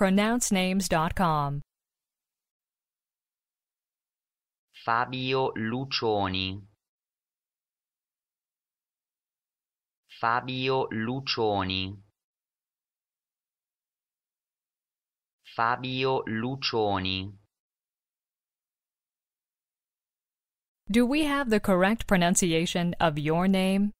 pronouncenames.com. Fabio Lucioni Fabio Lucioni Fabio Lucioni Do we have the correct pronunciation of your name?